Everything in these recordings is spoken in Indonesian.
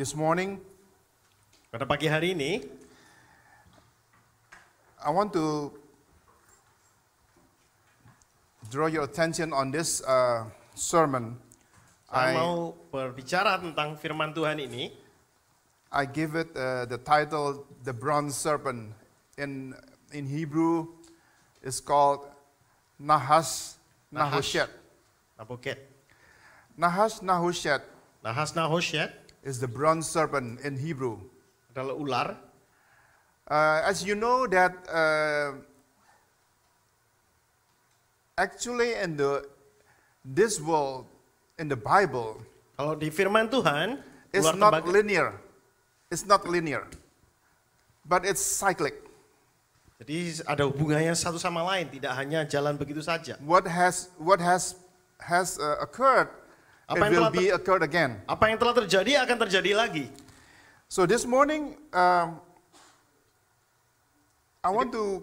This morning, pada pagi hari ini, I want to draw your attention on this uh, sermon. Saya I, mau berbicara tentang firman Tuhan ini. I give it uh, the title The Bronze Serpent. In, in Hebrew, it's called Nahas Nahushet. Nahushet. Nahas Nahushet. Nahas Nahushet is the bronze serpent in Hebrew. Adalah ular. Uh, as you know that uh, actually in the this world in the Bible. Kalau di Firman Tuhan, it's not tembaga. linear. It's not linear, but it's cyclic. Jadi ada hubungannya satu sama lain, tidak hanya jalan begitu saja. What has what has has uh, occurred apa it yang will telah be occurred again. Apa yang telah terjadi akan terjadi lagi. So this morning, um, I want to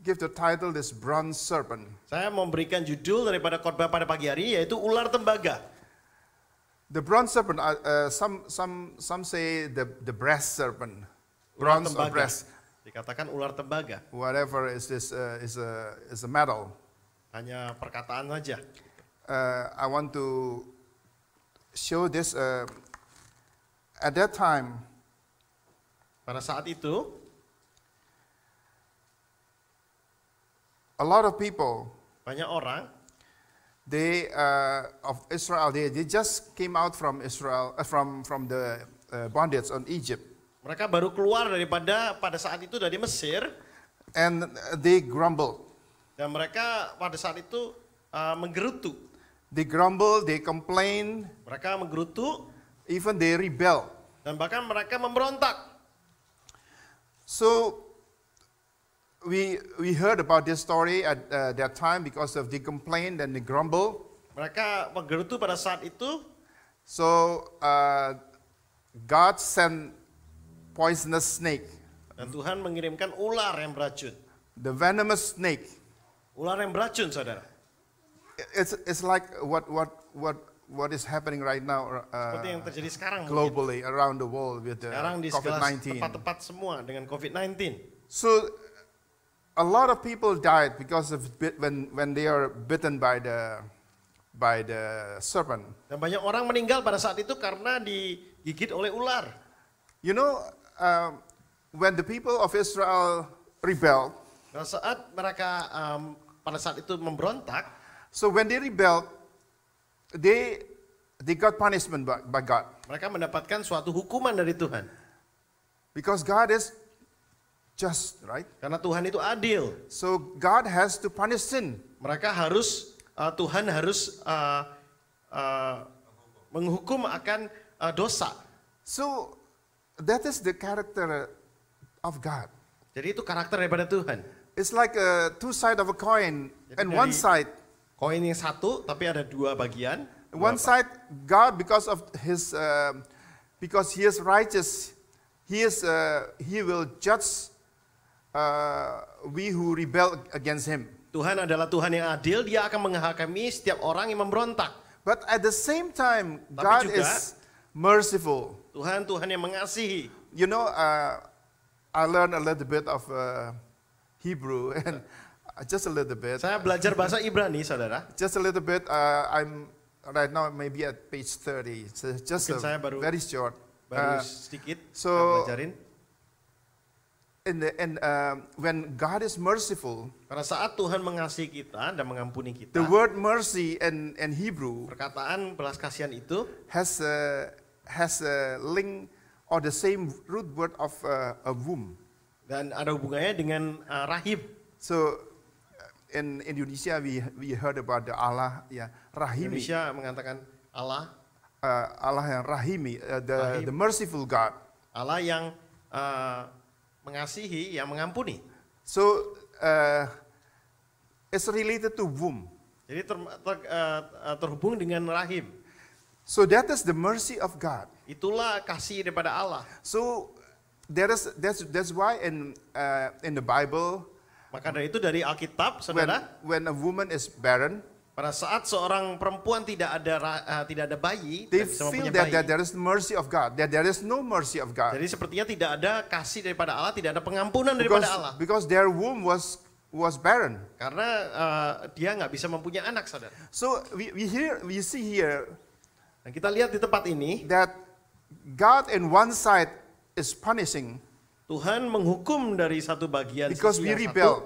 give the title this bronze serpent. Saya memberikan judul daripada khotbah pada pagi hari yaitu ular tembaga. The bronze serpent, uh, uh, some some some say the the brass serpent, bronze or brass. Dikatakan ular tembaga. Whatever is this uh, is a is a metal. Hanya perkataan saja. Uh, I want to show this uh, at that time. Pada saat itu, a lot of people, banyak orang, they uh, of Israel, they, they just came out from Israel, uh, from from the uh, bondage on Egypt. Mereka baru keluar daripada pada saat itu dari Mesir. And they grumbled. Dan mereka pada saat itu uh, menggerutu. They grumble, they complain. Mereka menggerutu. Even they rebel. Dan bahkan mereka memberontak. So we we heard about this story at uh, that time because of the complaint and the grumble. Mereka menggerutu pada saat itu. So uh, God sent poisonous snake. Dan Tuhan mengirimkan ular yang beracun. The venomous snake. Ular yang beracun, saudara it's it's like what what what what is happening right now uh, yang terjadi sekarang globally mungkin. around the world with the uh, sekarang di COVID-19. Tempat-tempat semua dengan COVID-19. So a lot of people died because of bit, when when they are bitten by the by the serpent. Dan banyak orang meninggal pada saat itu karena digigit oleh ular. You know, um, when the people of Israel rebel. pada saat mereka um, pada saat itu memberontak, So when they rebelled, they they got punishment by, by God. Mereka mendapatkan suatu hukuman dari Tuhan. Because God is just, right? Karena Tuhan itu adil. So God has to punish sin. Mereka harus uh, Tuhan harus uh, uh, menghukum akan uh, dosa. So that is the character of God. Jadi itu karakter daripada Tuhan. It's like a two side of a coin Jadi and dari, one side Koin yang satu tapi ada dua bagian. One side God because of his uh, because he is righteous, he is uh, he will judge uh, we who rebel against him. Tuhan adalah Tuhan yang adil, dia akan menghakimi setiap orang yang memberontak. But at the same time tapi God juga, is merciful. Tuhan Tuhan yang mengasihi. You know uh, I learned a little bit of uh, Hebrew and just a little bit. Saya belajar bahasa Ibrani, saudara. Just a little bit. Uh, I'm right now maybe at page 30. So just Mungkin a, saya baru, very short. Baru uh, sedikit. So belajarin. In the, and uh, when God is merciful, pada saat Tuhan mengasihi kita dan mengampuni kita, the word mercy and and Hebrew perkataan belas kasihan itu has a has a link or the same root word of a, uh, a womb dan ada hubungannya dengan uh, rahim. So in Indonesia we we heard about the Allah ya rahimi. Indonesia mengatakan Allah uh, Allah yang rahimi uh, the rahim. the merciful God. Allah yang uh, mengasihi yang mengampuni. So uh, it's related to womb. Jadi ter, ter, uh, uh terhubung dengan rahim. So that is the mercy of God. Itulah kasih daripada Allah. So that is that's that's why in uh, in the Bible maka dari itu dari Alkitab, saudara. When, when a woman is barren, pada saat seorang perempuan tidak ada uh, tidak ada bayi, they feel that, bayi. that there is mercy of God, that there is no mercy of God. Jadi sepertinya tidak ada kasih daripada Allah, tidak ada pengampunan because, daripada Allah. Because their womb was was barren. Karena uh, dia nggak bisa mempunyai anak, saudara. So we, we here we see here. Nah, kita lihat di tempat ini that God in one side is punishing Tuhan menghukum dari satu bagian Because we rebel.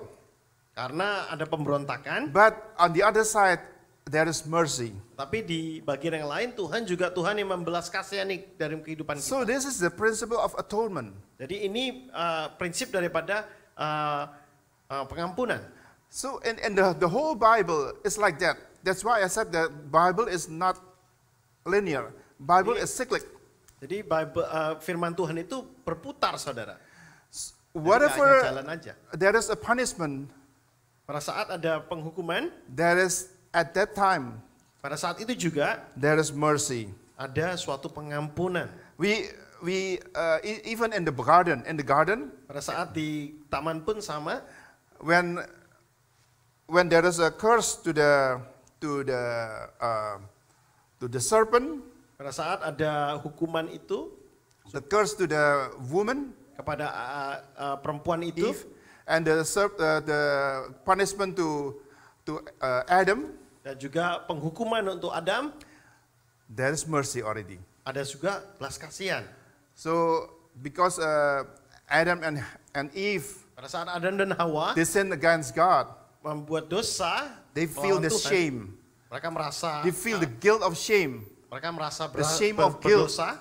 karena ada pemberontakan. But on the other side there is mercy. Tapi di bagian yang lain Tuhan juga Tuhan yang membelas kasihan dari kehidupan kita. So this is the principle of atonement. Jadi ini uh, prinsip daripada uh, uh, pengampunan. So and and the, the whole Bible is like that. That's why I said the Bible is not linear. Bible jadi, is cyclic. Jadi Bible, uh, firman Tuhan itu berputar saudara. Whatever jalan aja. there is a punishment, pada saat ada penghukuman, there is at that time, pada saat itu juga, there is mercy. Ada suatu pengampunan. We we uh, e, even in the garden, in the garden, pada saat di taman pun sama. When when there is a curse to the to the uh, to the serpent, pada saat ada hukuman itu, the curse to the woman, kepada uh, uh, perempuan itu Eve, and the uh, the punishment to to uh, Adam dan juga penghukuman untuk Adam there is mercy already ada juga belas kasihan so because uh, Adam and and Eve pada saat Adam dan Hawa they sin against God membuat dosa they feel the Tuhan. shame mereka merasa they feel uh, the ah, guilt of shame mereka merasa ber, the shame ber, of guilt berdosa.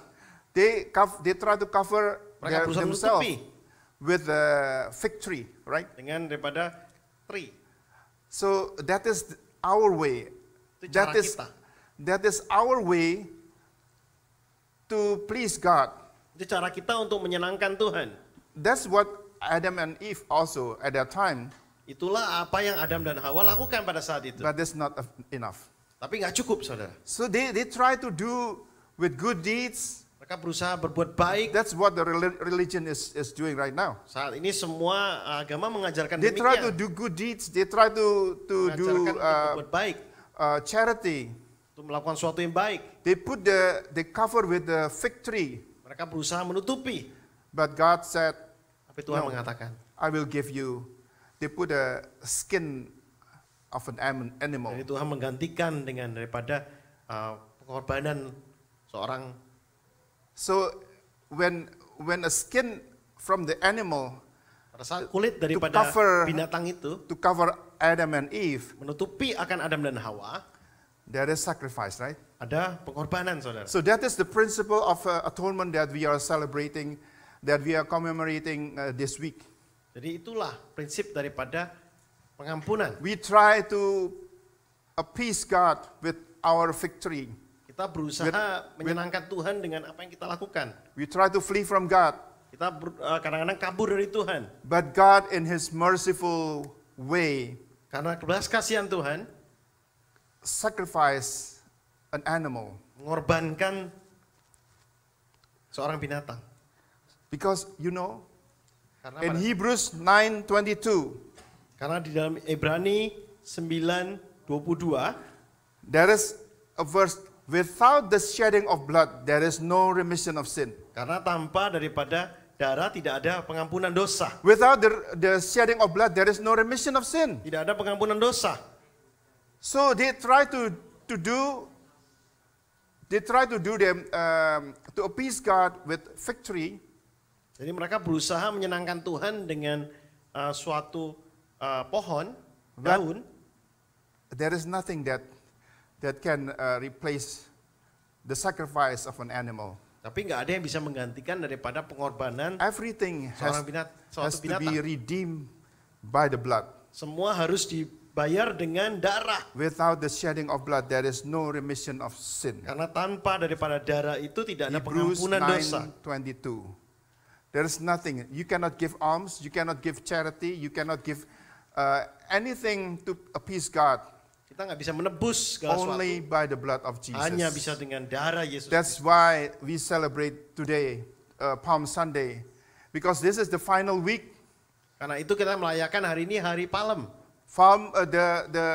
they they try to cover mereka berusaha menutupi with the fig tree, right? Dengan daripada tree. So that is our way. Itu that is kita. that is our way to please God. Itu cara kita untuk menyenangkan Tuhan. That's what Adam and Eve also at that time. Itulah apa yang Adam dan Hawa lakukan pada saat itu. But that's not enough. Tapi nggak cukup, saudara. So they they try to do with good deeds. Mereka berusaha berbuat baik. That's what the religion is is doing right now. Saat ini semua agama mengajarkan they demikian. They try to do good deeds. They try to to do uh, berbuat baik. Uh, charity. Untuk melakukan sesuatu yang baik. They put the they cover with the fig tree. Mereka berusaha menutupi. But God said, tapi Tuhan no, mengatakan, I will give you. They put a skin of an animal. Jadi Tuhan menggantikan dengan daripada uh, pengorbanan seorang So when when a skin from the animal kulit daripada to cover, binatang itu to cover Adam and Eve menutupi akan Adam dan Hawa there is sacrifice right ada pengorbanan saudara so that is the principle of uh, atonement that we are celebrating that we are commemorating uh, this week jadi itulah prinsip daripada pengampunan we try to appease God with our victory kita berusaha we, menyenangkan we, Tuhan dengan apa yang kita lakukan. We try to flee from God. Kita eh, kadang-kadang uh, kabur dari Tuhan. But God in his merciful way karena belas kasihan Tuhan sacrifice an animal. Mengorbankan seorang binatang. Because you know karena in pada, Hebrews 9:22 karena di dalam Ibrani 9:22 there is a verse Without the shedding of blood, there is no remission of sin. Karena tanpa daripada darah tidak ada pengampunan dosa. Without the, the shedding of blood, there is no remission of sin. Tidak ada pengampunan dosa. So they try to to do they try to do them um, to appease God with victory. Jadi mereka berusaha menyenangkan Tuhan dengan uh, suatu uh, pohon, But daun. There is nothing that that can uh, replace the sacrifice of an animal. Tapi nggak ada yang bisa menggantikan daripada pengorbanan Everything has, binat, has binatang. to be redeemed by the blood. Semua harus dibayar dengan darah. Without the shedding of blood, there is no remission of sin. Karena tanpa daripada darah itu tidak ada Hebrews pengampunan 9, dosa. 22. There is nothing. You cannot give alms. You cannot give charity. You cannot give uh, anything to appease God kita nggak bisa menebus segala Only by the blood of Jesus. Hanya bisa dengan darah Yesus. That's why we celebrate today uh, Palm Sunday because this is the final week. Karena itu kita merayakan hari ini hari palem. Palm uh, the the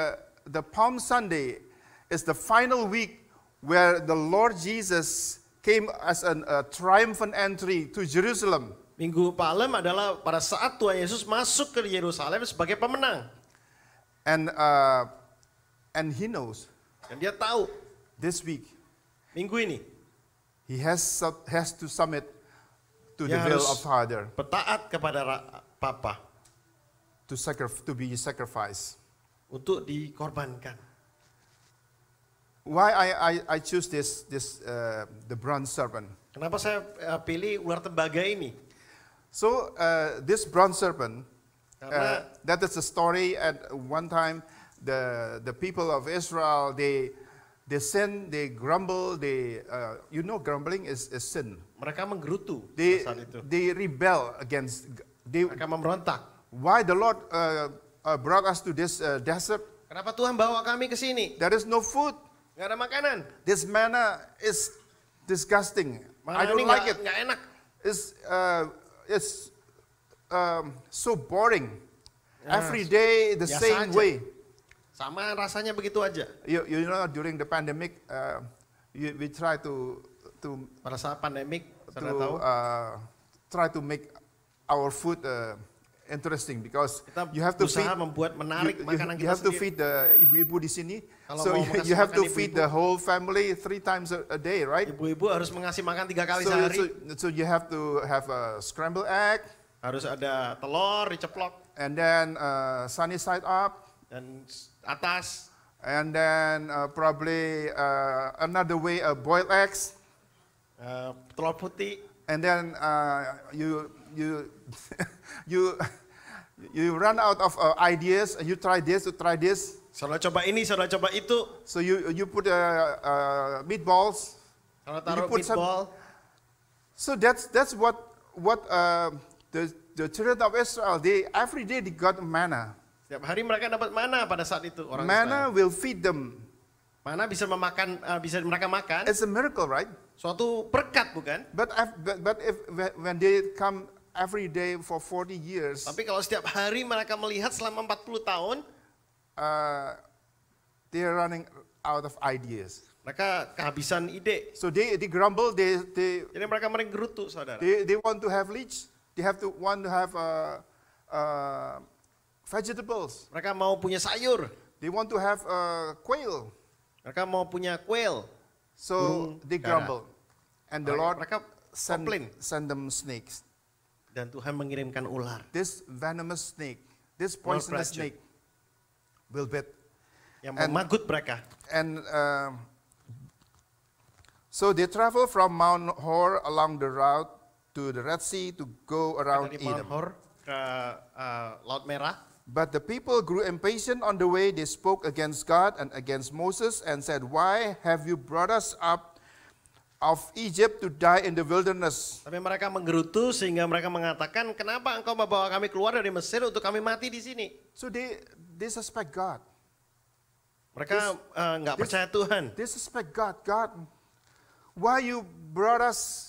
the Palm Sunday is the final week where the Lord Jesus came as an, a triumphant entry to Jerusalem. Minggu Palem adalah pada saat Tuhan Yesus masuk ke Yerusalem sebagai pemenang. And uh, And he knows. Dan dia tahu. This week. Minggu ini. He has has to submit to the will of Father. Petaat kepada Papa. To sacri to be sacrificed. Untuk dikorbankan. Why I I I choose this this uh, the bronze serpent? Kenapa saya uh, pilih ular tembaga ini? So uh, this bronze serpent. uh, that is a story at one time the, the people of Israel, they, they sin, they grumble, they, uh, you know grumbling is, is sin. Mereka menggerutu they, saat itu. They rebel against, they, mereka memberontak. Why the Lord uh, uh, brought us to this uh, desert? Kenapa Tuhan bawa kami ke sini? There is no food. Gak ada makanan. This manna is disgusting. Makanan I don't like gak, it. Gak enak. It's, uh, it's um, so boring. Every day the Biasa same aja. way. Sama rasanya begitu aja. You, you know during the pandemic uh, you, we try to to pada saat pandemik to tahu. Uh, try to make our food uh, interesting because kita you have to feed, membuat menarik you, you, makanan kita you have sendiri. to feed the ibu-ibu di sini. Kalau so you, you have to ibu -ibu. feed the whole family three times a, a day, right? Ibu-ibu harus mengasih makan tiga kali so, sehari. So, so you have to have a scrambled egg. Harus ada telur diceplok. And then uh, sunny side up. Dan atas. And then uh, probably uh, another way, uh, boiled eggs. Uh, telur putih. And then uh, you you you you run out of uh, ideas. You try this, you try this. Saudara coba ini, saudara coba itu. So you you put uh, uh, meatballs. Saudara taruh you put meatball. Some, so that's that's what what uh, the the children of Israel they every day they got manna. Setiap hari mereka dapat mana pada saat itu orang mana will feed them. Mana bisa memakan uh, bisa mereka makan? It's a miracle, right? Suatu berkat bukan? But if, but, but if when they come every day for 40 years. Tapi kalau setiap hari mereka melihat selama 40 tahun, uh, they're running out of ideas. Mereka kehabisan ide. So they they grumble, they they. Jadi mereka gerutu saudara. They they want to have leech. They have to want to have a, uh, uh vegetables. Mereka mau punya sayur. They want to have a quail. Mereka mau punya quail. So Burung they grumble. And the Lord mereka send, send them snakes. Dan Tuhan mengirimkan ular. This venomous snake, this poisonous snake will bit. Yang memagut mereka. And uh, so they travel from Mount Hor along the route to the Red Sea to go around Edom. Mount Hor ke uh, Laut Merah But the people grew impatient on the way. They spoke against God and against Moses and said, Why have you brought us up of Egypt to die in the wilderness? Tapi mereka menggerutu sehingga mereka mengatakan, "Kenapa engkau membawa kami keluar dari Mesir untuk kami mati di sini?" So they they suspect God. Mereka eh, nggak uh, percaya Tuhan. They suspect God. God, why you brought us?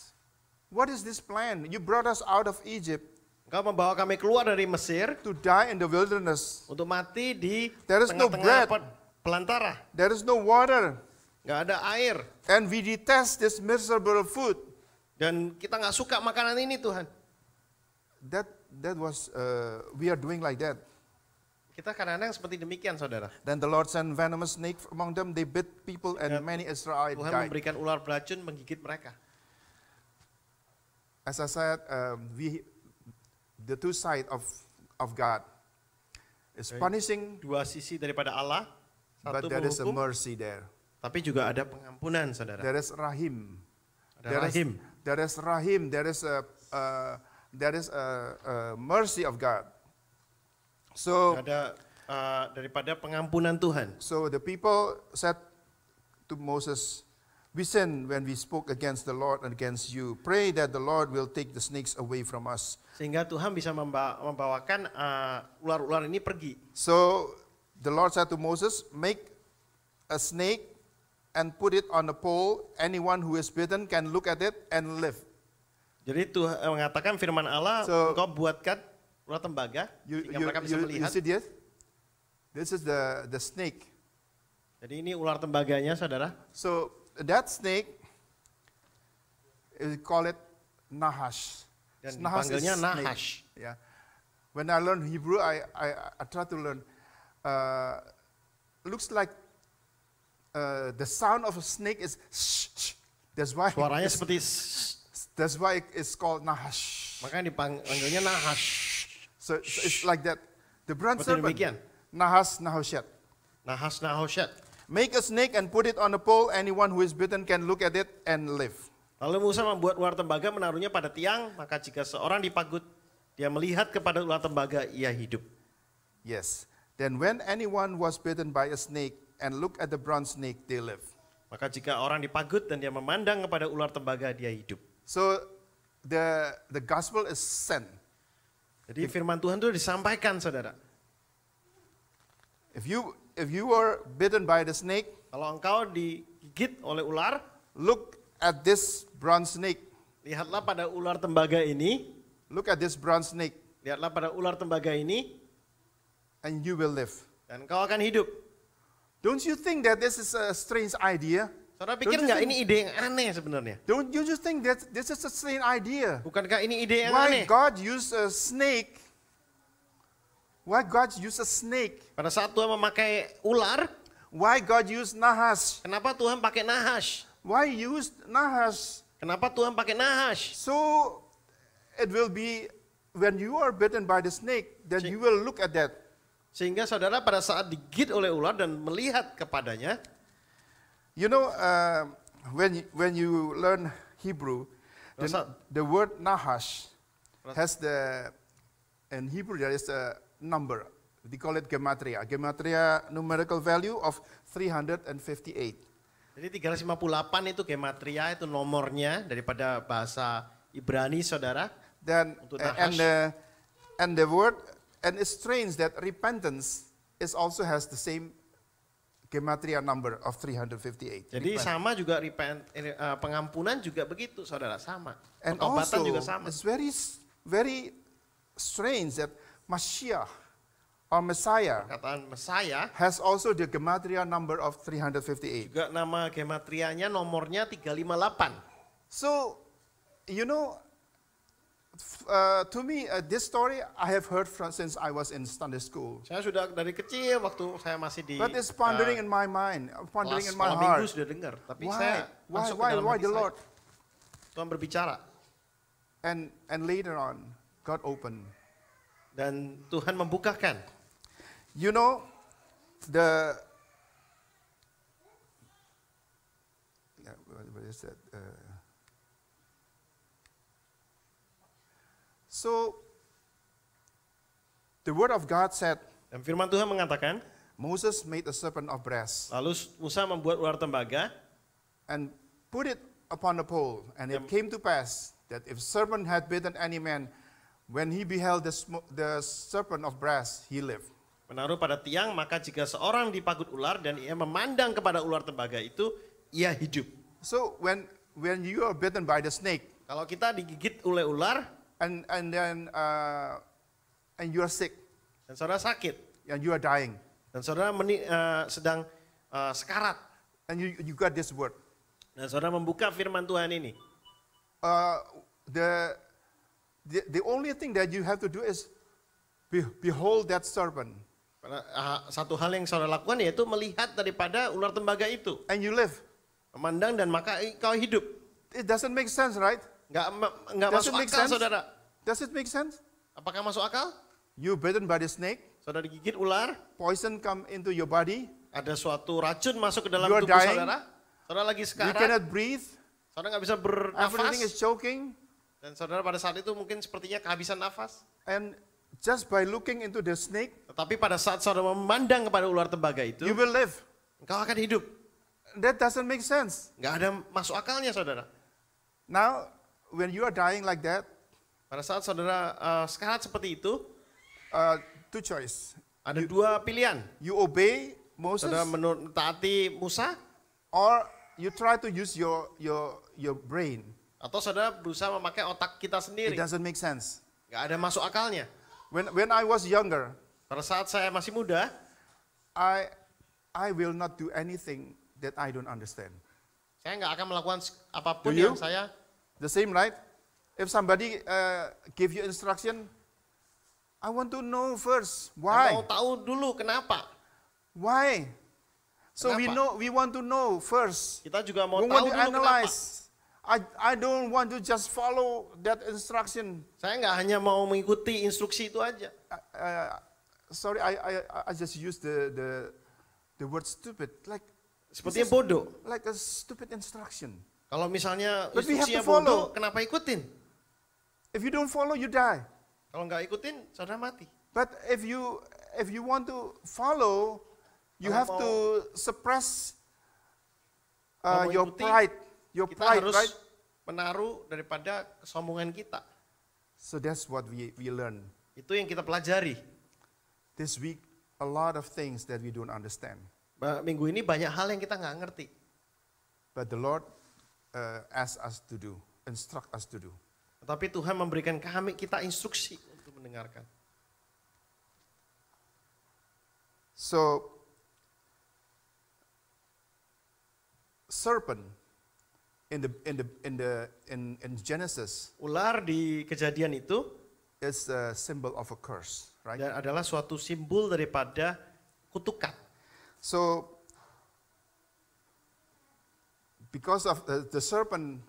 What is this plan? You brought us out of Egypt. Engkau membawa kami keluar dari Mesir. To die in the wilderness. Untuk mati di There is tengah -tengah no bread. Pelantara. There is no water. Gak ada air. And we detest this miserable food. Dan kita nggak suka makanan ini Tuhan. That that was uh, we are doing like that. Kita kadang-kadang seperti demikian, saudara. Then the Lord sent venomous snake among them. They bit people and many Israelites Tuhan memberikan ular beracun menggigit mereka. As I said, um, we the two side of of God. Is punishing dua sisi daripada Allah. Satu but there menghukum, is a mercy there. Tapi juga ada pengampunan, saudara. There is rahim. Ada there rahim. Is, there is rahim. There is a uh, there is a, a mercy of God. So ada uh, daripada pengampunan Tuhan. So the people said to Moses, We sin when we spoke against the Lord and against you. Pray that the Lord will take the snakes away from us. Sehingga Tuhan bisa membawakan eh, ular-ular uh, ini pergi. So the Lord said to Moses, make a snake and put it on a pole. Anyone who is bitten can look at it and live. Jadi Tuhan eh, mengatakan firman Allah, so, engkau buatkan ular tembaga you, sehingga you, mereka bisa you, melihat. You see this? This is the the snake. Jadi ini ular tembaganya, saudara. So that snake, we call it Nahash. Dan Nahash dipanggilnya Nahash. Yeah. When I learned Hebrew, I, I, I tried to learn. Uh, looks like uh, the sound of a snake is shh, shh. That's why Suaranya seperti That's why it's called Nahash. Makanya dipanggilnya Nahash. So, so it's like that. The brand serpent. Nahas Nahoshet. Nahas Nahoshet. Make a snake and put it on a pole. Anyone who is bitten can look at it and live. Lalu Musa membuat ular tembaga menaruhnya pada tiang, maka jika seorang dipagut, dia melihat kepada ular tembaga, ia hidup. Yes. Then when anyone was bitten by a snake and look at the bronze snake, they live. Maka jika orang dipagut dan dia memandang kepada ular tembaga, dia hidup. So the the gospel is sent. Jadi firman Tuhan itu disampaikan, saudara. If you if you were bitten by the snake, kalau engkau digigit oleh ular, look at this bronze snake. Lihatlah pada ular tembaga ini. Look at this bronze snake. Lihatlah pada ular tembaga ini. And you will live. Dan kau akan hidup. Don't you think that this is a strange idea? Saudara pikir nggak ini ide yang aneh sebenarnya? Don't you just think that this is a strange idea? Bukankah ini ide yang Why aneh? God used a snake Why God use a snake? Pada saat Tuhan memakai ular, why God use nahas? Kenapa Tuhan pakai nahas? Why use nahas? Kenapa Tuhan pakai nahas? So it will be when you are bitten by the snake, then you will look at that. Sehingga saudara pada saat digigit oleh ular dan melihat kepadanya, you know uh, when when you learn Hebrew, the, the word Nahash has the in Hebrew there is a number. We call it gematria. Gematria numerical value of 358. Jadi 358 itu gematria itu nomornya daripada bahasa Ibrani saudara. Dan eh, and the eh, and the word and it's strange that repentance is also has the same gematria number of 358. Jadi repent. sama juga repent uh, pengampunan juga begitu saudara sama. And Pertobatan also juga sama. it's very very strange that Mashiach or Messiah perkataan Messiah has also the gematria number of 358. Juga nama gematrianya nomornya 358. So, you know, Uh, to me, uh, this story I have heard from since I was in Sunday school. Saya sudah dari kecil waktu saya masih di. But it's pondering uh, in my mind, uh, pondering in my heart. Minggu sudah dengar, tapi why? saya why, why, why the Lord? Tuhan berbicara. And and later on, God opened. Dan Tuhan membukakan. You know, the uh, so the word of God said. Dan firman Tuhan mengatakan. Moses made a serpent of brass. Lalu Musa membuat ular tembaga. And put it upon a pole, and it came to pass that if serpent had bitten any man, When he beheld the, the serpent of brass, he lived. Menaruh pada tiang, maka jika seorang dipagut ular dan ia memandang kepada ular tembaga itu, ia hidup. So when when you are bitten by the snake, kalau kita digigit oleh ular, and and then uh, and you are sick, dan saudara sakit, and you are dying, dan saudara meni, uh, sedang uh, sekarat, and you you got this word, dan saudara membuka firman Tuhan ini. Uh, the the, the only thing that you have to do is behold that serpent. Ah, satu hal yang saudara lakukan yaitu melihat daripada ular tembaga itu. And you live. Memandang dan maka kau hidup. It doesn't make sense, right? enggak masuk akal, sense? saudara. Does it make sense? Apakah masuk akal? You bitten by the snake. Saudara digigit ular. Poison come into your body. Ada suatu racun masuk ke dalam tubuh saudara. Saudara lagi sekarat. You cannot breathe. Saudara nggak bisa bernafas. Everything is choking. Dan saudara pada saat itu mungkin sepertinya kehabisan nafas. And just by looking into the snake, tetapi pada saat saudara memandang kepada ular tembaga itu, you will live. Engkau akan hidup. That doesn't make sense. Enggak ada masuk akalnya saudara. Now, when you are dying like that, pada saat saudara uh, sekarat seperti itu, uh, two choice. Ada you, dua pilihan. You obey Moses. Saudara taati Musa. Or you try to use your your your brain. Atau saudara berusaha memakai otak kita sendiri. It doesn't make sense. Gak ada masuk akalnya. When when I was younger, pada saat saya masih muda, I I will not do anything that I don't understand. Saya nggak akan melakukan apapun do yang you? saya. The same right? If somebody uh, give you instruction, I want to know first why. Mau tahu dulu kenapa. Why? So kenapa? we know we want to know first. Kita juga mau we tahu want to dulu analyze. kenapa I, I don't want to just follow that instruction. Saya nggak hanya mau mengikuti instruksi itu aja. Uh, uh sorry, I, I, I just use the, the, the word stupid. Like, yang bodoh. Like a stupid instruction. Kalau misalnya But instruksinya bodoh, kenapa ikutin? If you don't follow, you die. Kalau nggak ikutin, saudara mati. But if you if you want to follow, you Kalau have to suppress uh, your ikuti, pride. Your kita pride, harus right? menaruh daripada kesombongan kita. So that's what we we learn. Itu yang kita pelajari. This week a lot of things that we don't understand. Minggu ini banyak hal yang kita nggak ngerti. But the Lord uh, asks us to do, instruct us to do. Tapi Tuhan memberikan kami kita instruksi untuk mendengarkan. So serpent in the in the in the in in Genesis. Ular di kejadian itu is a symbol of a curse, right? Dan adalah suatu simbol daripada kutukan. So because of the, the serpent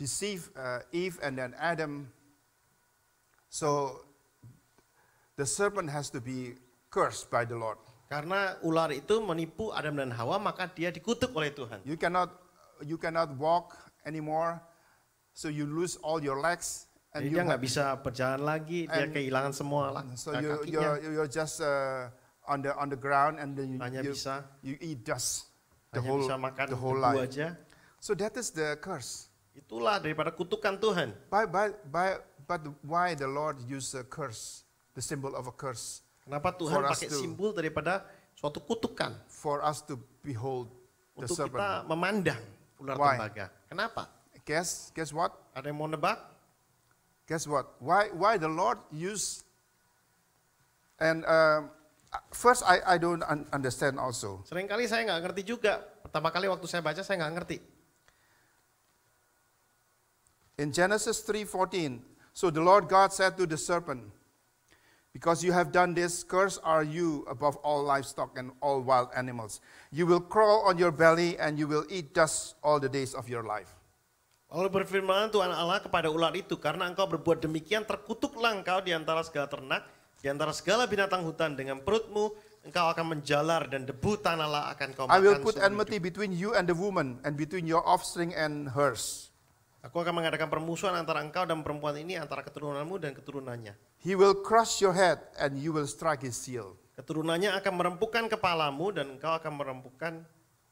deceive uh, Eve and then Adam, so the serpent has to be cursed by the Lord. Karena ular itu menipu Adam dan Hawa, maka dia dikutuk oleh Tuhan. You cannot you cannot walk anymore, so you lose all your legs. And Jadi you dia nggak bisa berjalan lagi, dia kehilangan semua lah. So nah, you, kakinya. you're, you're just uh, on the on the ground and then you, Hanya you, bisa, you eat dust the hanya whole bisa makan the whole life. Aja. So that is the curse. Itulah daripada kutukan Tuhan. By, by, by, but why the Lord use a curse, the symbol of a curse? Kenapa Tuhan pakai to, simbol daripada suatu kutukan? For us to behold the untuk serpent. kita memandang ular Why? tembaga. Kenapa? Guess, guess what? Ada yang mau nebak? Guess what? Why, why the Lord use and uh, first I, I don't understand also. Seringkali saya nggak ngerti juga. Pertama kali waktu saya baca saya nggak ngerti. In Genesis 3:14, so the Lord God said to the serpent, Because you have done this, cursed are you above all livestock and all wild animals. You will crawl on your belly and you will eat dust all the days of your life. Lalu berfirmanlah Tuhan Allah kepada ular itu, karena engkau berbuat demikian, terkutuklah engkau di antara segala ternak, di antara segala binatang hutan dengan perutmu, engkau akan menjalar dan debu tanahlah akan kau makan. I will put enmity hidup. between you and the woman and between your offspring and hers. Aku akan mengadakan permusuhan antara engkau dan perempuan ini, antara keturunanmu dan keturunannya. He will crush your head and you will strike his seal. Keturunannya akan merempukan kepalamu dan engkau akan merempukan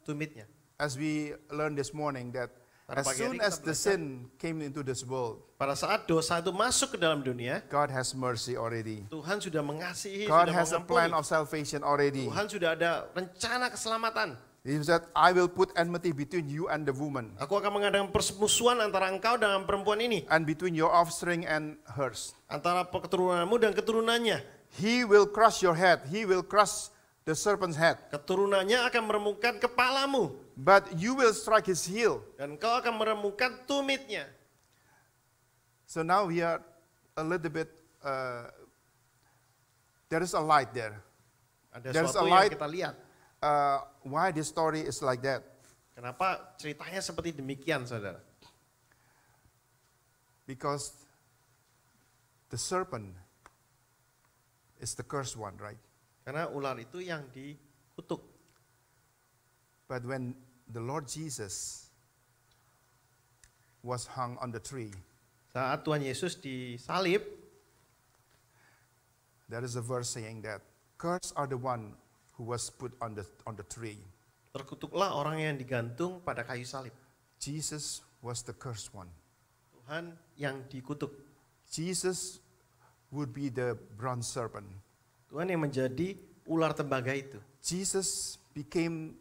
tumitnya. As we learn this morning that as soon as the sin came into this world, pada saat dosa itu masuk ke dalam dunia, God has mercy already. Tuhan sudah mengasihi, God sudah has a plan of salvation already. Tuhan sudah ada rencana keselamatan. He said, I will put enmity between you and the woman. Aku akan mengadakan permusuhan antara engkau dengan perempuan ini. And between your offspring and hers. Antara keturunanmu dan keturunannya. He will crush your head. He will crush the serpent's head. Keturunannya akan meremukkan kepalamu. But you will strike his heel. Dan kau akan meremukkan tumitnya. So now we are a little bit, uh, there is a light there. Ada is a light kita lihat uh, why this story is like that. Kenapa ceritanya seperti demikian, saudara? Because the serpent is the cursed one, right? Karena ular itu yang dikutuk. But when the Lord Jesus was hung on the tree, saat Tuhan Yesus disalib, there is a verse saying that, "Cursed are the one who was put on the on the tree. Terkutuklah orang yang digantung pada kayu salib. Jesus was the cursed one. Tuhan yang dikutuk. Jesus would be the bronze serpent. Tuhan yang menjadi ular tembaga itu. Jesus became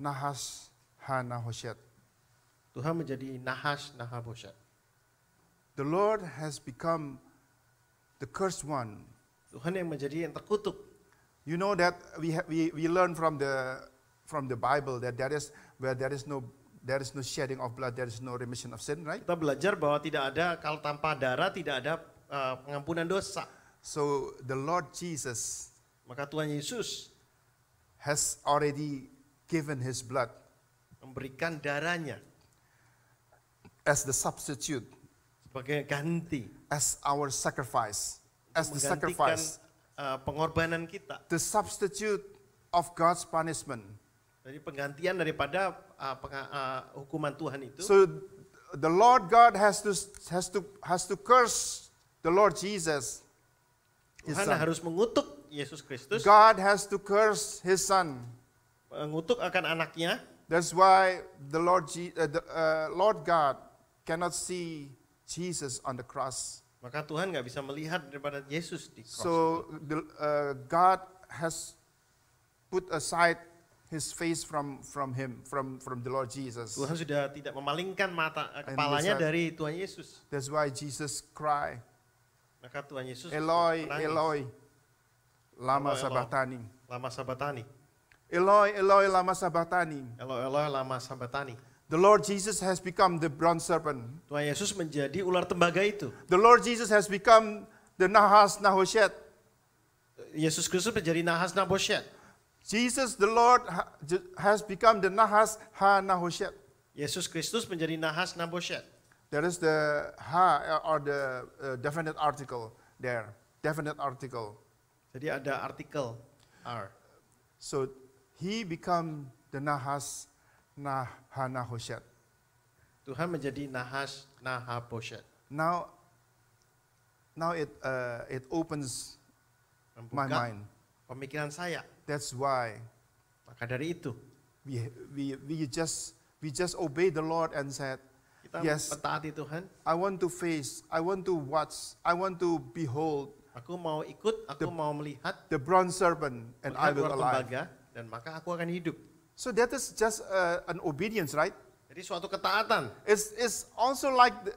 Nahas Hanahoshet. Tuhan menjadi Nahas Nahaboshet. The Lord has become the cursed one. Tuhan yang menjadi yang terkutuk. You know that we, we, we learn from the, from the Bible that there is, where there is no there is no shedding of blood, there is no remission of sin, right? Kita belajar bahwa tidak ada kalau tanpa darah tidak ada uh, pengampunan dosa. So the Lord Jesus, maka Tuhan Yesus has already given his blood, memberikan darahnya as the substitute, sebagai ganti, as our sacrifice, as the sacrifice Eh, pengorbanan kita. The substitute of God's punishment. Jadi penggantian daripada uh, eh, peng, uh, eh, hukuman Tuhan itu. So the Lord God has to has to has to curse the Lord Jesus. Tuhan son. harus mengutuk Yesus Kristus. God has to curse his son. Mengutuk akan anaknya. That's why the Lord Je uh, the uh, Lord God cannot see Jesus on the cross. Maka Tuhan nggak bisa melihat daripada Yesus di cross. So the, uh, God has put aside his face from from him from from the Lord Jesus. Tuhan sudah tidak memalingkan mata uh, kepalanya said, dari Tuhan Yesus. That's why Jesus cry. Maka Tuhan Yesus Eloi, menangis. Eloi, lama Eloi, sabatani. Lama sabatani. Eloi, Eloi, lama sabatani. Eloi, Eloi, lama sabatani. The Lord Jesus has become the bronze serpent. Tuhan Yesus menjadi ular tembaga itu. The Lord Jesus has become the Nahas Nahoshet. Yesus Kristus menjadi Nahas Nahoshet. Jesus the Lord has become the Nahas Ha Nahoshet. Yesus Kristus menjadi Nahas Nahoshet. There is the ha uh, or the uh, definite article there. Definite article. Jadi ada artikel R. So he become the Nahas nah Tuhan menjadi Nahas Nahaboset. Now, now it uh, it opens Membuka my mind. Pemikiran saya. That's why. Maka dari itu. We we we just we just obey the Lord and said. Kita yes, taati Tuhan. I want to face. I want to watch. I want to behold. Aku mau ikut. Aku the, mau melihat. The bronze serpent and I will alive. dan maka aku akan hidup. So that is just uh, an obedience, right? Jadi suatu ketaatan. It's, it's also like the,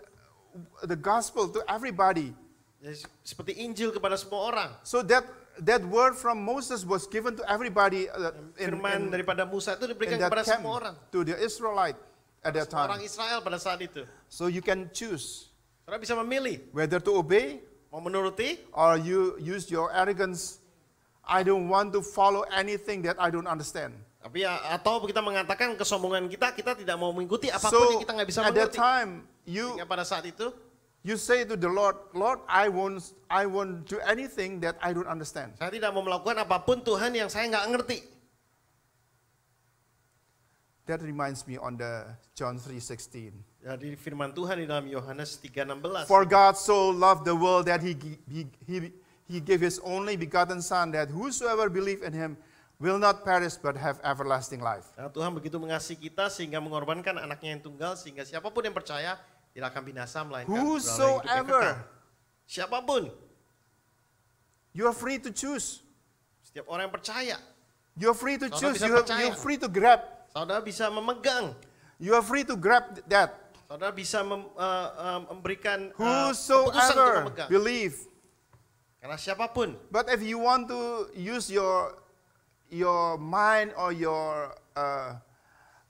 the gospel to everybody. Jadi, seperti Injil kepada semua orang. So that that word from Moses was given to everybody. Uh, in, Firman in, daripada Musa itu diberikan kepada semua orang. To the Israelite at that time. Orang Israel pada saat itu. So you can choose. Saudara bisa memilih. Whether to obey. Mau menuruti. Or you use your arrogance. I don't want to follow anything that I don't understand. Tapi ya, atau kita mengatakan kesombongan kita, kita tidak mau mengikuti apapun so, yang kita nggak bisa at That time, you, Sehingga pada saat itu, you say to the Lord, Lord, I won't, I won't do anything that I don't understand. Saya tidak mau melakukan apapun Tuhan yang saya nggak ngerti. That reminds me on the John 3:16. Jadi firman Tuhan di dalam Yohanes 3:16. For God so loved the world that he, he, he, he gave his only begotten son that whosoever believe in him will not perish but have everlasting life. Nah, Tuhan begitu mengasihi kita sehingga mengorbankan anaknya yang tunggal sehingga siapapun yang percaya tidak akan binasa melainkan Whosoever. Siapapun. You are free to choose. Setiap orang yang percaya. You are free to choose. You are, free to grab. Saudara bisa memegang. You are free to grab that. Saudara bisa mem, uh, uh, memberikan uh, Whosoever believe. Karena siapapun. But if you want to use your your mind or your uh,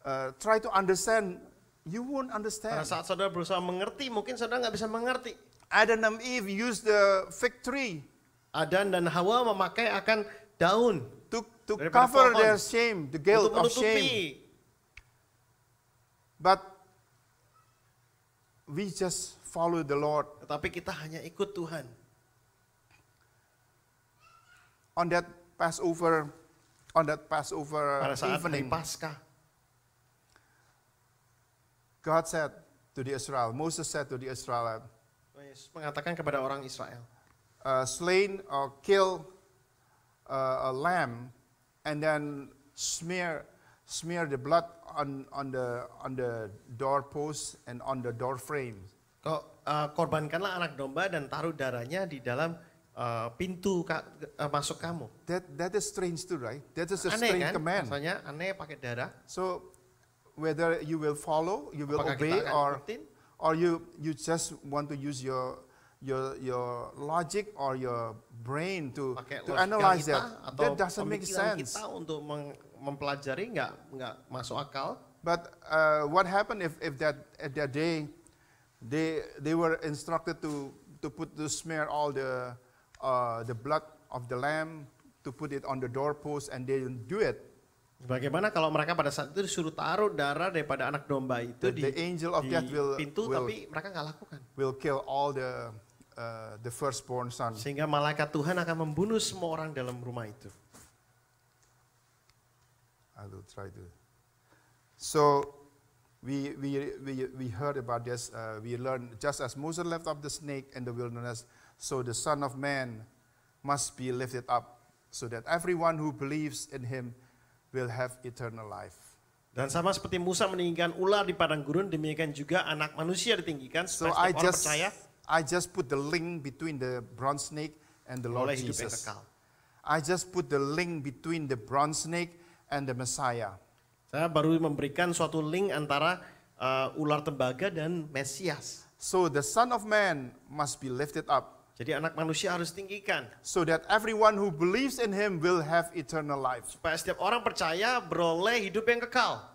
uh, try to understand, you won't understand. Pada saat saudara berusaha mengerti, mungkin saudara nggak bisa mengerti. Adam dan Eve use the fig tree. Adam dan Hawa memakai akan daun to, to cover pohon. their shame, the guilt of shame. But we just follow the Lord. Tetapi kita hanya ikut Tuhan. On that Passover on that Passover Pada saat evening. Hari God said to the Israel, Moses said to the Israel, uh, Yesus mengatakan kepada orang Israel, uh, slain or kill uh, a lamb and then smear smear the blood on on the on the doorpost and on the door frame. Kau uh, korbankanlah anak domba dan taruh darahnya di dalam uh, pintu ka, uh, masuk kamu. That that is strange too, right? That is a aneh, strange kan? command. aneh pakai darah. So whether you will follow, you will Apakah obey or ikutin? or you you just want to use your your your logic or your brain to pakai to analyze kita, that. That doesn't make sense. Kita untuk mempelajari nggak nggak masuk akal. But uh, what happened if if that at that day they they were instructed to to put to smear all the Uh, the blood of the lamb to put it on the doorpost and they don't do it. Bagaimana kalau mereka pada saat itu disuruh taruh darah daripada anak domba itu the, di, the angel of di death will, pintu will, tapi mereka nggak lakukan. Will kill all the uh, the firstborn son. Sehingga malaikat Tuhan akan membunuh semua orang dalam rumah itu. I will try to. So we we we we heard about this. Uh, we learned just as Moses left off the snake in the wilderness. So the Son of Man must be lifted up, so that everyone who believes in him will have eternal life. Dan sama seperti Musa meninggikan ular di padang gurun, demikian juga anak manusia ditinggikan supaya so setiap I orang just, percaya. I just put the link between the bronze snake and the Lord Jesus. I just put the link between the bronze snake and the Messiah. Saya baru memberikan suatu link antara uh, ular tembaga dan Mesias. So the Son of Man must be lifted up jadi anak manusia harus tinggikan. So that everyone who believes in him will have eternal life. Supaya setiap orang percaya beroleh hidup yang kekal.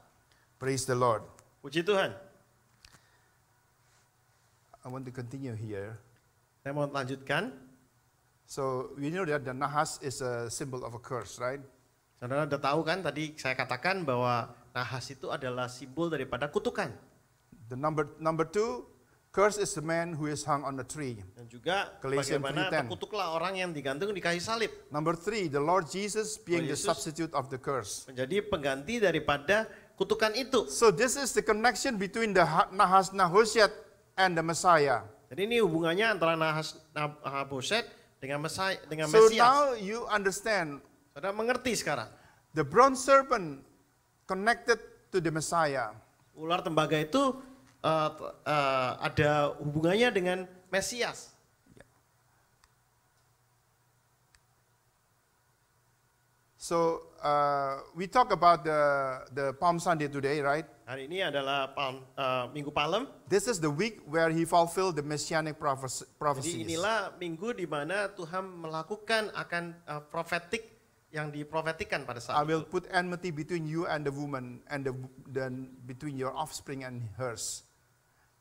Praise the Lord. Puji Tuhan. I want to continue here. Saya mau lanjutkan. So we know that the nahas is a symbol of a curse, right? Saudara sudah tahu kan tadi saya katakan bahwa nahas itu adalah simbol daripada kutukan. The number number two Curse is the man who is hung on the tree. Dan juga Galatians bagaimana 3, terkutuklah orang yang digantung di kayu salib. Number three, the Lord Jesus being Lord the substitute of the curse. Menjadi pengganti daripada kutukan itu. So this is the connection between the Nahas Nahusyat and the Messiah. Jadi ini hubungannya antara Nahas Nahusyat dengan Mesias. Dengan so Mesias. now you understand. Anda mengerti sekarang. The bronze serpent connected to the Messiah. Ular tembaga itu uh, uh, ada hubungannya dengan Mesias. So uh, we talk about the the Palm Sunday today, right? Hari ini adalah Palm, uh, Minggu Palem. This is the week where he fulfilled the messianic prophecy. Jadi inilah minggu di mana Tuhan melakukan akan uh, profetik yang diprofetikan pada saat I will itu. put enmity between you and the woman and the then between your offspring and hers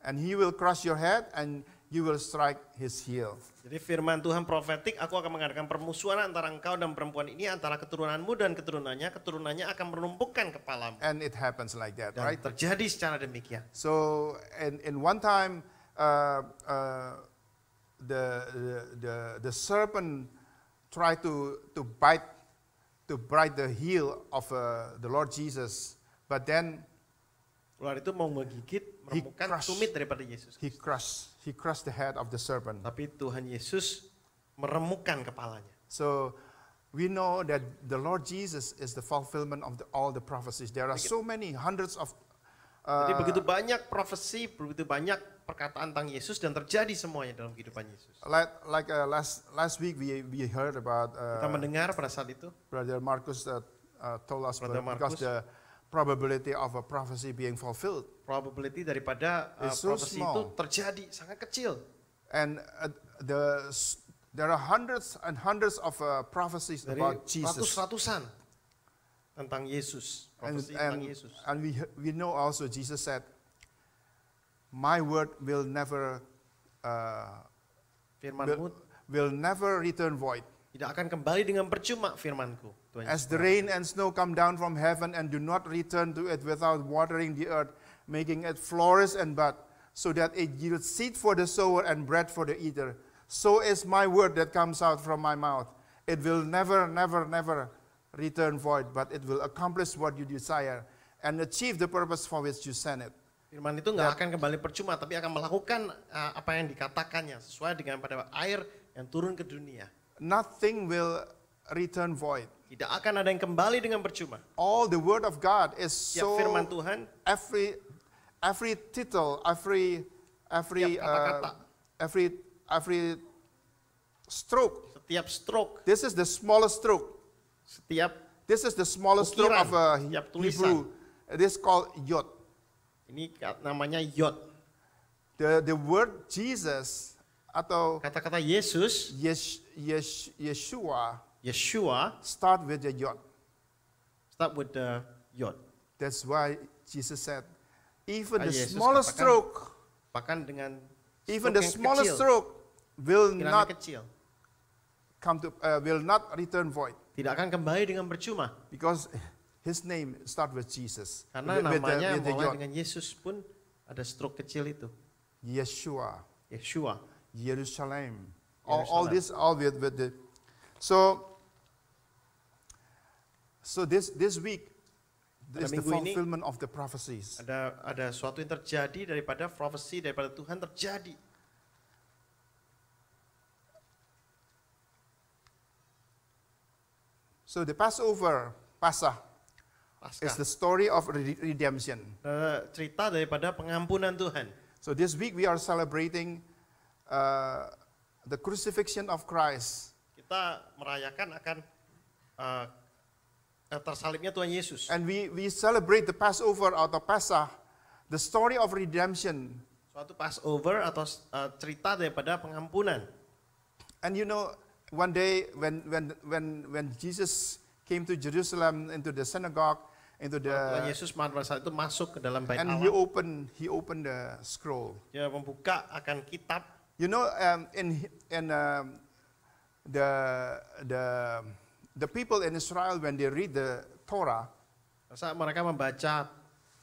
and he will crush your head and you will strike his heel. Jadi firman Tuhan profetik, aku akan mengadakan permusuhan antara engkau dan perempuan ini, antara keturunanmu dan keturunannya, keturunannya akan merumpukkan kepalamu. And it happens like that, dan right? terjadi secara demikian. So, in, in one time, uh, uh, the, the, the, the serpent try to, to bite, to bite the heel of uh, the Lord Jesus, but then Ular itu mau menggigit, meremukkan crushed, tumit daripada Yesus. He crushed, he crushed the head of the serpent. Tapi Tuhan Yesus meremukkan kepalanya. So we know that the Lord Jesus is the fulfillment of the, all the prophecies. There are so many hundreds of uh, Jadi begitu banyak profesi, begitu banyak perkataan tentang Yesus dan terjadi semuanya dalam kehidupan Yesus. Like, like uh, last last week we we heard about uh, kita mendengar pada saat itu. Brother Marcus uh, uh, told us Brother Marcus, because the probability of a prophecy being fulfilled. Probability daripada uh, so prophecy small. itu terjadi sangat kecil. And uh, the there are hundreds and hundreds of uh, prophecies Dari about Jesus. Ratus-ratusan tentang Yesus. Prophecy and, and, tentang Yesus. And we we know also Jesus said, "My word will never uh, Firmanmu will, will never return void." Tidak akan kembali dengan percuma firmanku. As the rain and snow come down from heaven and do not return to it without watering the earth, making it flourish and bud, so that it yields seed for the sower and bread for the eater. So is my word that comes out from my mouth. It will never, never, never return void, but it will accomplish what you desire and achieve the purpose for which you sent it. Firman itu nggak akan kembali percuma, tapi akan melakukan uh, apa yang dikatakannya sesuai dengan pada air yang turun ke dunia. Nothing will return void. Tidak akan ada yang kembali dengan percuma. All the word of God is ya, so firman Tuhan every every title, every every kata ya, -kata. Uh, every every stroke. Setiap stroke. This is the smallest stroke. Setiap This is the smallest stroke of a Hebrew. It is called yod. Ini namanya yod. The the word Jesus atau kata-kata Yesus yes, yes, Yeshua Yeshua start with the yod. Start with the yod. That's why Jesus said, even ah, the Yesus smallest katakan, stroke, bahkan dengan even the smallest kecil, stroke will not kecil. come to uh, will not return void. Tidak akan kembali dengan percuma. Because his name start with Jesus. Karena with, namanya with the, with the dengan Yesus pun ada stroke kecil itu. Yeshua. Yeshua. Yerusalem. All, all this all with, with the so So this this week this is the fulfillment ini, of the prophecies. Ada ada suatu yang terjadi daripada profesi daripada Tuhan terjadi. So the Passover, Pasah, Pasca. is the story of redemption. Uh, cerita daripada pengampunan Tuhan. So this week we are celebrating uh, the crucifixion of Christ. Kita merayakan akan uh, tersalibnya Tuhan Yesus. And we we celebrate the Passover atau Pesah, the story of redemption. Suatu Passover atau uh, cerita daripada pengampunan. And you know, one day when when when when Jesus came to Jerusalem into the synagogue, into the Tuhan Yesus pada saat itu masuk ke dalam bait Allah. And he opened he opened the scroll. Dia membuka akan kitab. You know, um, in in um, the the the people in Israel when they read the Torah, saat mereka membaca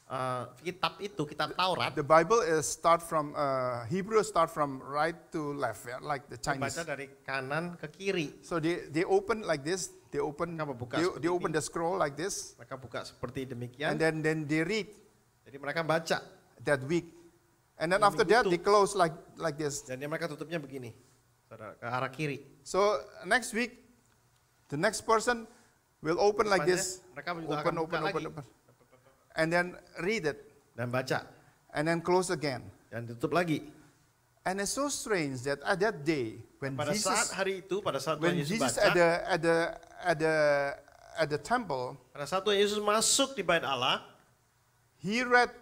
uh, kitab itu, kitab Taurat. The Bible is start from uh, Hebrew start from right to left, yeah, like the Chinese. Membaca dari kanan ke kiri. So they they open like this, they open they, they open the scroll like this. Mereka buka seperti demikian. And then then they read. Jadi mereka baca that week. And then after that they close like like this. Dan mereka tutupnya begini. Ke arah kiri. So next week The next person will open like ya, this. Mereka juga open, akan open, open, open, open. And then read it. Dan baca. And then close again. Dan tutup lagi. And it's so strange that at that day when pada Jesus, saat hari itu pada saat when Yesus Jesus baca, at the at the at the at the temple, pada saat Tuhan Yesus masuk di bait Allah, he read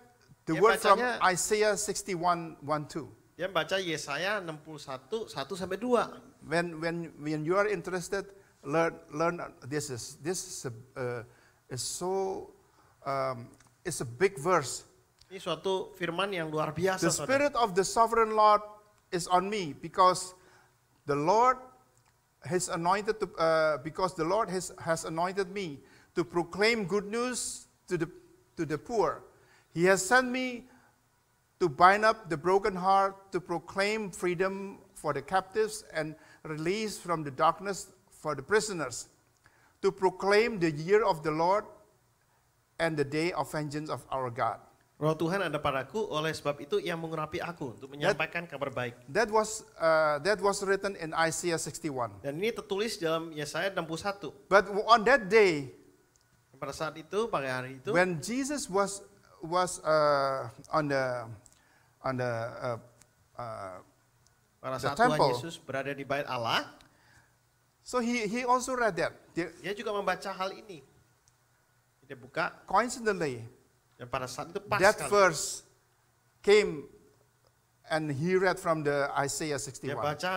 the word bacanya, from Isaiah 61 1 2. Dia baca Yesaya 61 1 sampai 2. When when when you are interested learn, learn this is, this is, a, uh, is so, um, it's a big verse. Ini suatu firman yang luar biasa. The Spirit of the Sovereign Lord is on me because the Lord has anointed to, uh, because the Lord has, has anointed me to proclaim good news to the to the poor. He has sent me to bind up the broken heart, to proclaim freedom for the captives and release from the darkness for the prisoners, to proclaim the year of the Lord and the day of vengeance of our God. Roh Tuhan ada padaku, oleh sebab itu ia mengurapi aku untuk menyampaikan that, kabar baik. That was uh, that was written in Isaiah 61. Dan ini tertulis dalam Yesaya 61. But on that day, pada saat itu pagi hari itu, when Jesus was was uh, on the on the uh, uh, pada saat the temple, Tuhan Yesus berada di bait Allah, So he, he also read that. Dia, dia juga membaca hal ini. Dia buka. Coincidentally, dan pada saat itu pas that verse came and he read from the Isaiah 61. Dia baca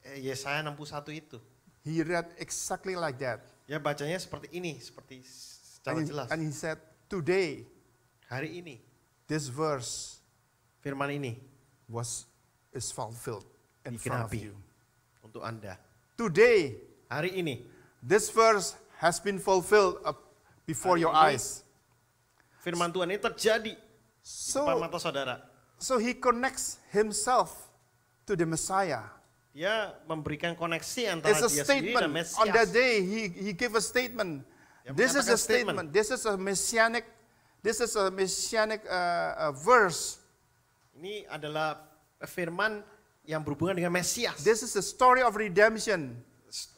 eh, Yesaya 61 itu. He read exactly like that. Dia bacanya seperti ini, seperti secara and he, jelas. And he said, today, hari ini, this verse, firman ini, was is fulfilled in front of you. Untuk Anda Today, hari ini, this verse has been fulfilled before your eyes. Firman Tuhan ini terjadi so, di depan mata saudara. So he connects himself to the Messiah. Dia memberikan koneksi antara It's a dia statement. sendiri dan Mesias. On that day he he gave a statement. Dia this is a statement. statement. This is a messianic this is a messianic uh, uh, verse. Ini adalah firman yang berhubungan dengan Mesias. This is the story of redemption.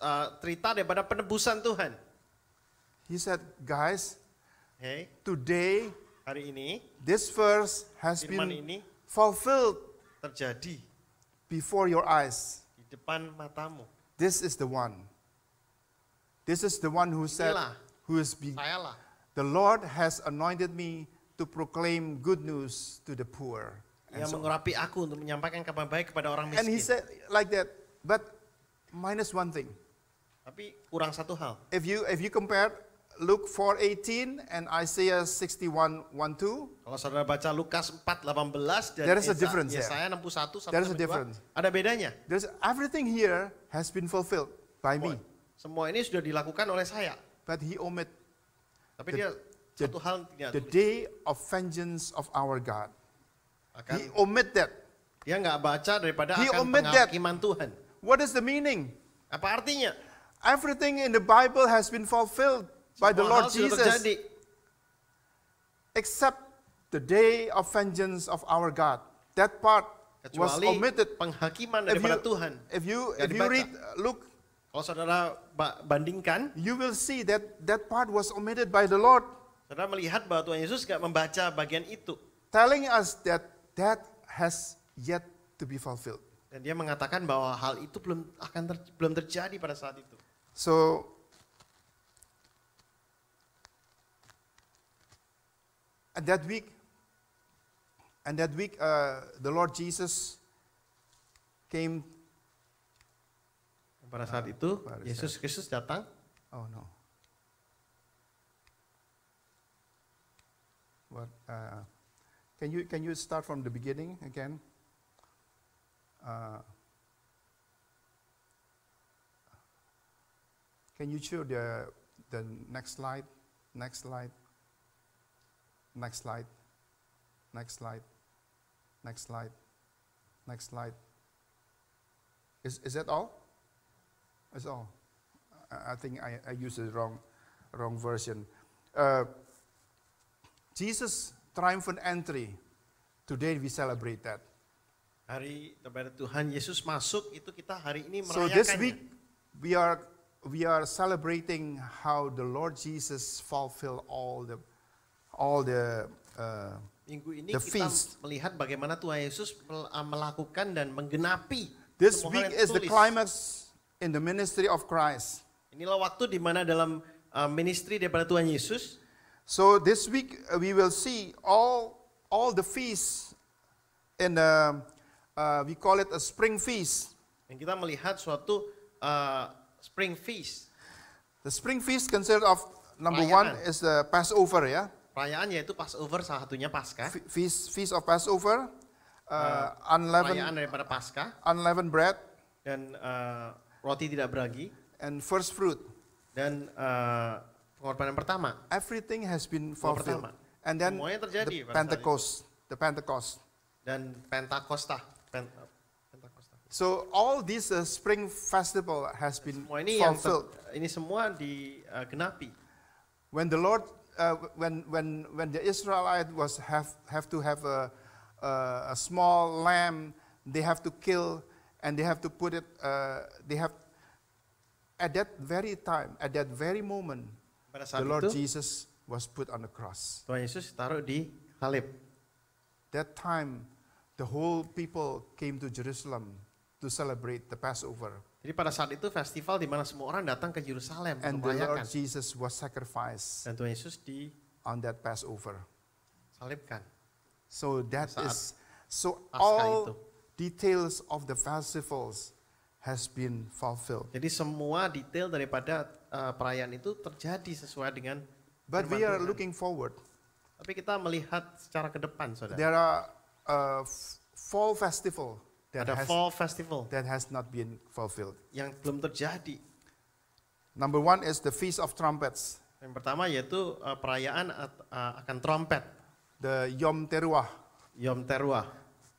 Uh, cerita daripada penebusan Tuhan. He said, guys, hey, today, hari ini, this verse has been ini fulfilled terjadi before your eyes. Di depan matamu. This is the one. This is the one who said, Inilah, who is being, the Lord has anointed me to proclaim good news to the poor. And yang so, mengurapi aku untuk menyampaikan kabar baik kepada orang miskin. And he said like that, but minus one thing. Tapi kurang satu hal. If you if you compare Luke 4:18 and Isaiah 61:12. Kalau saudara baca Lukas 4:18 dan There is a difference Yesaya 61 sampai There is a difference. Ada bedanya. There's everything here has been fulfilled by me. Semua ini sudah dilakukan oleh saya. But he omit. Tapi the, dia satu hal tidak. The day of vengeance of our God. Akan, he omit that. Dia nggak baca daripada he akan penghakiman Tuhan. What is the meaning? Apa artinya? Everything in the Bible has been fulfilled by the Lord Jesus. Terjadi. Except the day of vengeance of our God. That part Kecuali was omitted. penghakiman daripada if you, Tuhan. If you if you read uh, Luke kalau saudara bandingkan, you will see that that part was omitted by the Lord. Saudara melihat bahwa Tuhan Yesus nggak membaca bagian itu. Telling us that that has yet to be fulfilled. Dan dia mengatakan bahwa hal itu belum akan ter, belum terjadi pada saat itu. So and that week and that week uh, the Lord Jesus came pada saat itu ah, pada Yesus Kristus datang. Oh no. What uh, Can you, can you start from the beginning again? Uh, can you show the, the next slide? Next slide. Next slide. Next slide. Next slide. Next slide. Is, is that all? That's all. I, I think I, I used the wrong, wrong version. Uh, Jesus triumphant entry. Today we celebrate that. Hari kepada Tuhan Yesus masuk itu kita hari ini merayakan. So this week we are we are celebrating how the Lord Jesus fulfill all the all the uh, Minggu ini the kita feast. melihat bagaimana Tuhan Yesus ah, melakukan dan menggenapi This week is the climax in the ministry of Christ. Inilah waktu di mana dalam uh, ministry daripada Tuhan Yesus So this week uh, we will see all, all the feasts in a, uh, uh, we call it a spring feast. Dan kita melihat suatu uh, spring feast. The spring feast consists of number Perayaan. one is the Passover ya. Yeah? Perayaan yaitu Passover salah satunya Pasca. Feast feast of Passover. Uh, uh unleavened, perayaan daripada Pasca. Unleavened bread. Dan uh, roti tidak beragi. And first fruit. Dan uh, Pengorbanan pertama. Everything has been fulfilled. Pertama. And then Semuanya terjadi. The Pentecost. The Pentecost. Dan Pentakosta. Pen, eh, Pentakosta. So all this uh, spring festival has been semua ini fulfilled. Ter, ini semua digenapi. Eh, uh, when the Lord, uh, when when when the Israelite was have have to have a a, a small lamb, they have to kill and they have to put it. Uh, they have at that very time, at that very moment, pada saat the Lord itu, Jesus was put on the cross. Tuhan Yesus taruh di salib. That time the whole people came to Jerusalem to celebrate the Passover. Jadi pada saat itu festival di mana semua orang datang ke Yerusalem And untuk merayakan. And the Lord Jesus was sacrificed. Dan Tuhan Yesus di on that Passover. Salibkan. So that is so all itu. details of the festivals has been fulfilled. Jadi semua detail daripada uh, perayaan itu terjadi sesuai dengan But we are looking forward. Tapi kita melihat secara ke depan, Saudara. There are uh, fall festival that Ada has, fall festival that has not been fulfilled. Yang belum terjadi. Number one is the Feast of Trumpets. Yang pertama yaitu uh, perayaan uh, akan trompet. The Yom Teruah. Yom Teruah.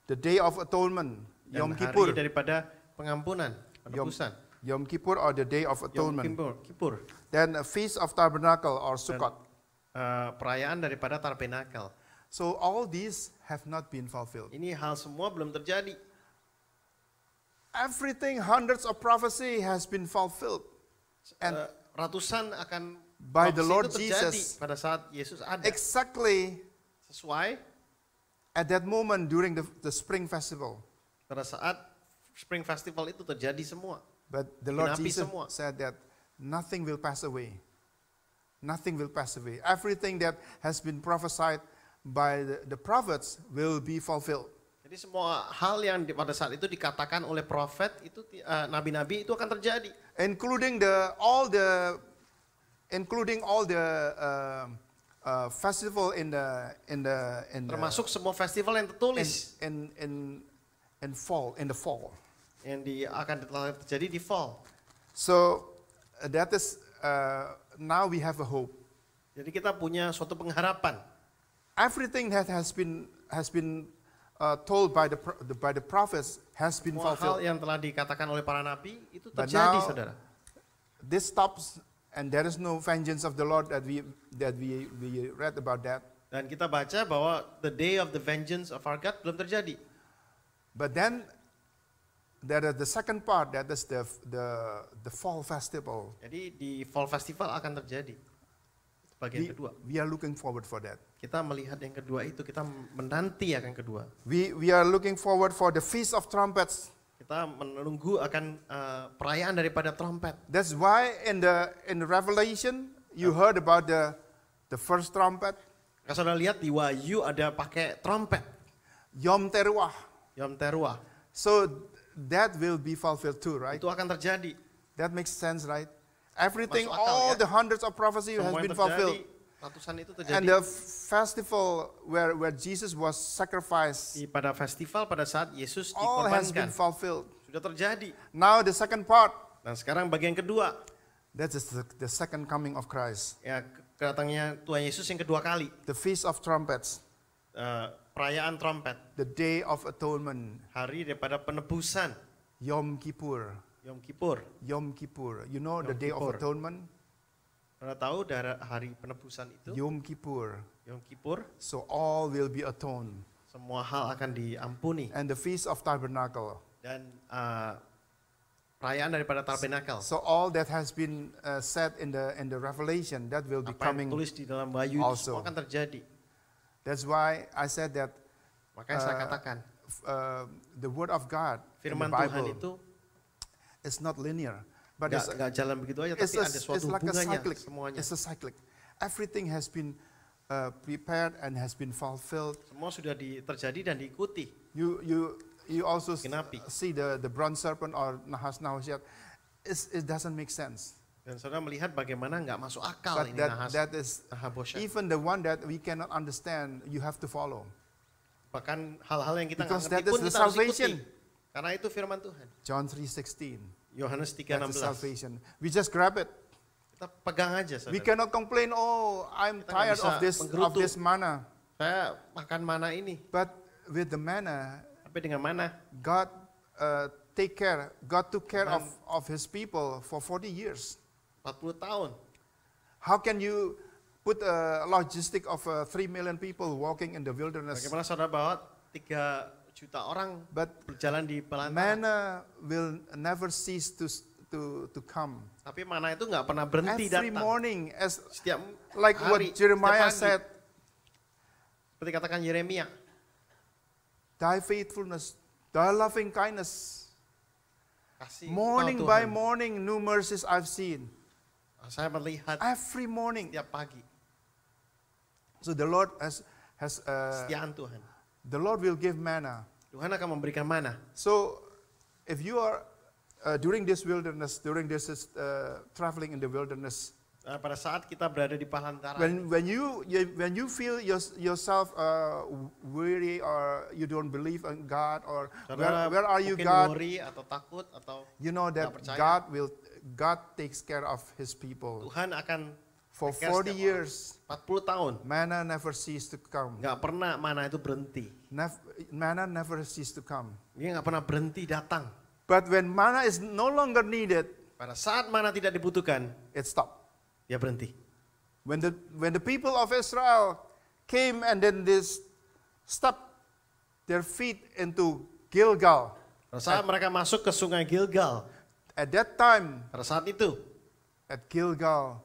The Day of Atonement. Yom Kippur. daripada pengampunan, penebusan. Yom, Yom Kippur or the Day of Atonement. Yom Kippur. Kippur. Then a Feast of Tabernacle or Sukkot. Dan, uh, perayaan daripada Tabernacle. So all these have not been fulfilled. Ini hal semua belum terjadi. Everything hundreds of prophecy has been fulfilled. And uh, ratusan akan by the Lord Jesus pada saat Yesus ada. Exactly sesuai at that moment during the, the spring festival. Pada saat Spring Festival itu terjadi semua. But the Lord Jesus semua. said that nothing will pass away. Nothing will pass away. Everything that has been prophesied by the, the prophets will be fulfilled. Jadi semua hal yang di, pada saat itu dikatakan oleh prophet itu eh, nabi-nabi uh, itu akan terjadi. Including the all the including all the uh, uh, festival in the in the in the, termasuk semua festival yang tertulis in in, in and fall in the fall. and di, akan terjadi di fall. So uh, that is uh, now we have a hope. Jadi kita punya suatu pengharapan. Everything that has been has been uh, told by the, the by the prophets has been Semua fulfilled. Hal yang telah dikatakan oleh para nabi itu terjadi, now, saudara. This stops and there is no vengeance of the Lord that we that we we read about that. Dan kita baca bahwa the day of the vengeance of our God belum terjadi. But then there is the second part that is the the the fall festival. Jadi di fall festival akan terjadi bagian we, kedua. We are looking forward for that. Kita melihat yang kedua itu kita menanti akan kedua. We we are looking forward for the feast of trumpets. Kita menunggu akan uh, perayaan daripada trompet. That's why in the in the Revelation you okay. Ah. heard about the the first trumpet. Kau sudah lihat di Wahyu ada pakai trompet. Yom Teruah Yom teruah. So that will be fulfilled too, right? Itu akan terjadi. That makes sense, right? Everything, akal, all ya? the hundreds of prophecy Semua has been terjadi, fulfilled. Ratusan itu terjadi. And the festival where where Jesus was sacrificed. Di pada festival pada saat Yesus all dikorbankan. All has been fulfilled. Sudah terjadi. Now the second part. Dan sekarang bagian kedua. That is the, the second coming of Christ. Ya, kedatangnya Tuhan Yesus yang kedua kali. The Feast of Trumpets. Eh, perayaan trompet. The Day of Atonement. Hari daripada penebusan. Yom Kippur. Yom Kippur. Yom Kippur. You know Yom the Day Kippur. of Atonement? Pernah tahu dari hari penebusan itu? Yom Kippur. Yom Kippur. So all will be atoned. Semua hal akan diampuni. And the Feast of Tabernacle. Dan uh, perayaan daripada Tabernacle. So all that has been uh, said in the in the Revelation that will be Apa coming. Apa yang tulis di dalam Wahyu itu semua akan terjadi. That's why I said that. Makanya uh, saya katakan. Uh, the word of God. Firman in the Bible, Tuhan itu. It's not linear. But gak, it's, gak jalan begitu aja, it's tapi a, ada suatu it's like hubungannya a cyclic, semuanya. It's a cyclic. Everything has been uh, prepared and has been fulfilled. Semua sudah di, terjadi dan diikuti. You you you also Kenapi. see the the bronze serpent or Nahas Nahusyat. It doesn't make sense. Dan saudara melihat bagaimana nggak masuk akal But ini that, nahas, that is, Nahabosha. Even the one that we cannot understand, you have to follow. Bahkan hal-hal yang kita nggak ngerti pun kita harus ikuti. Karena itu firman Tuhan. John 3:16. Yohanes 3:16. salvation. We just grab it. Kita pegang aja saudara. We cannot complain, oh I'm kita tired of this menggerutu. of this manna. Saya makan mana ini. But with the manna, tapi dengan mana? God uh, take care, God took care of of his people for 40 years. 40 tahun. How can you put a logistic of uh, 3 million people walking in the wilderness? Bagaimana saudara bawa 3 juta orang But berjalan di pelantara? Mana will never cease to to to come. Tapi mana itu nggak pernah berhenti Every datang. Every morning as setiap like hari, what Jeremiah said. Seperti katakan Yeremia. Thy faithfulness, thy loving kindness. Kasih morning by morning new mercies I've seen saya melihat every morning tiap pagi. So the Lord has has uh, Tuhan. The Lord will give manna. Tuhan akan memberikan mana. So if you are uh, during this wilderness, during this uh, traveling in the wilderness, Uh, pada saat kita berada di pahantaran. When when you, you when you feel your, yourself uh, weary or you don't believe in God or where, where are you God? Worry atau takut atau you know that God will God takes care of His people. Tuhan akan for 40 years. 40 tahun. Mana never cease to come. Gak pernah mana itu berhenti. Nef, mana never cease to come. Dia gak pernah berhenti datang. But when mana is no longer needed, pada saat mana tidak dibutuhkan, it stop dia ya berhenti. When the when the people of Israel came and then they stopped their feet into Gilgal. Pada saat mereka masuk ke sungai Gilgal. At that time, pada saat itu, at Gilgal,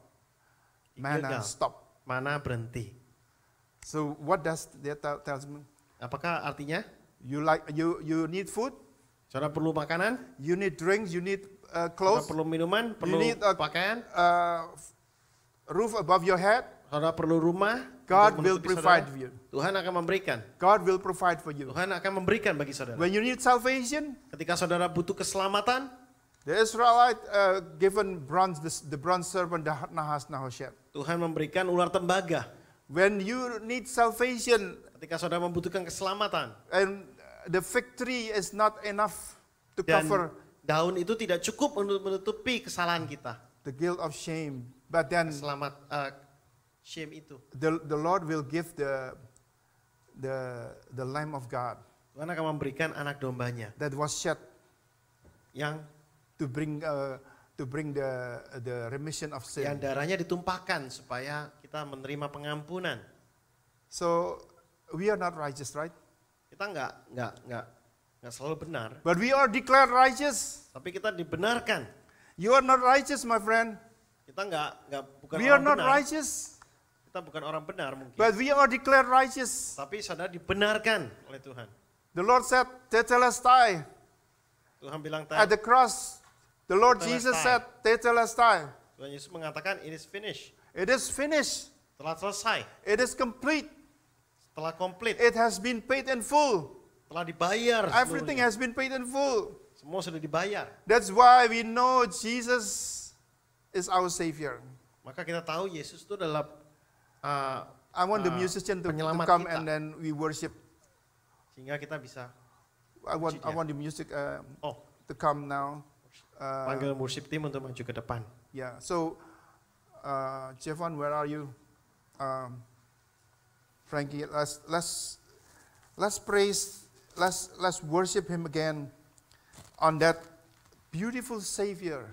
Mana stop. Mana berhenti. So what does that tells me? Apakah artinya? You like you you need food? Saudara perlu makanan? You need drinks. you need uh, clothes. perlu minuman, perlu you pakaian. Uh, roof above your head, saudara perlu rumah, God will provide for you. Tuhan akan memberikan. God will provide for you. Tuhan akan memberikan bagi saudara. When you need salvation, ketika saudara butuh keselamatan, the Israelite uh, given bronze the, the bronze serpent Nahas Nahoshet. Tuhan memberikan ular tembaga. When you need salvation, ketika saudara membutuhkan keselamatan, and the victory is not enough to cover daun itu tidak cukup untuk menutupi kesalahan kita. The guilt of shame But then selamat uh, shame itu. The the Lord will give the the the lamb of God. Tuhan akan memberikan anak dombanya. That was shed yang to bring uh, to bring the the remission of sin. Yang darahnya ditumpahkan supaya kita menerima pengampunan. So we are not righteous, right? Kita nggak nggak nggak nggak selalu benar. But we are declared righteous. Tapi kita dibenarkan. You are not righteous, my friend. Kita enggak enggak bukan We are not benar. righteous. Kita bukan orang benar mungkin. But we are declared righteous. Tapi saudara dibenarkan oleh Tuhan. The Lord said, "Tetelestai." Tuhan bilang tai. At the cross, the Lord Jesus said, "Tetelestai." Tuhan Yesus mengatakan, "It is finished." It is finished. Telah selesai. It is complete. Telah complete. It has been paid in full. Telah dibayar. Everything has been paid in full. Semua sudah dibayar. That's why we know Jesus is our Savior. Maka kita tahu Yesus itu adalah uh, I want the ah, musician to, to come kita. and then we worship. Sehingga kita bisa. I want I want the music uh, oh. to come now. Uh, Panggil worship team untuk maju ke depan. Yeah, so uh, Jevon, where are you? Um, Frankie, let's let's let's praise, let's let's worship him again on that beautiful Savior.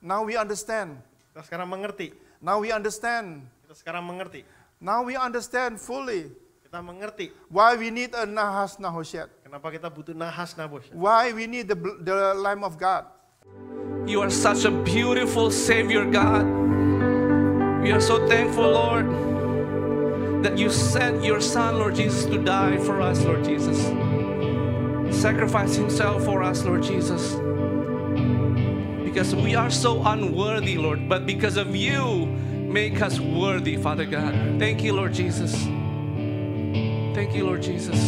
Now we understand. Kita sekarang mengerti. Now we understand. Kita sekarang mengerti. Now we understand fully. Kita mengerti. Why we need a nahas nahosyet. Kenapa kita butuh nahas nahosyet. Why we need the, the Lamb of God. You are such a beautiful Savior, God. We are so thankful, Lord, that you sent your Son, Lord Jesus, to die for us, Lord Jesus. Sacrifice Himself for us, Lord Jesus. because we are so unworthy, Lord. But because of you, make us worthy, Father God. Thank you, Lord Jesus. Thank you, Lord Jesus.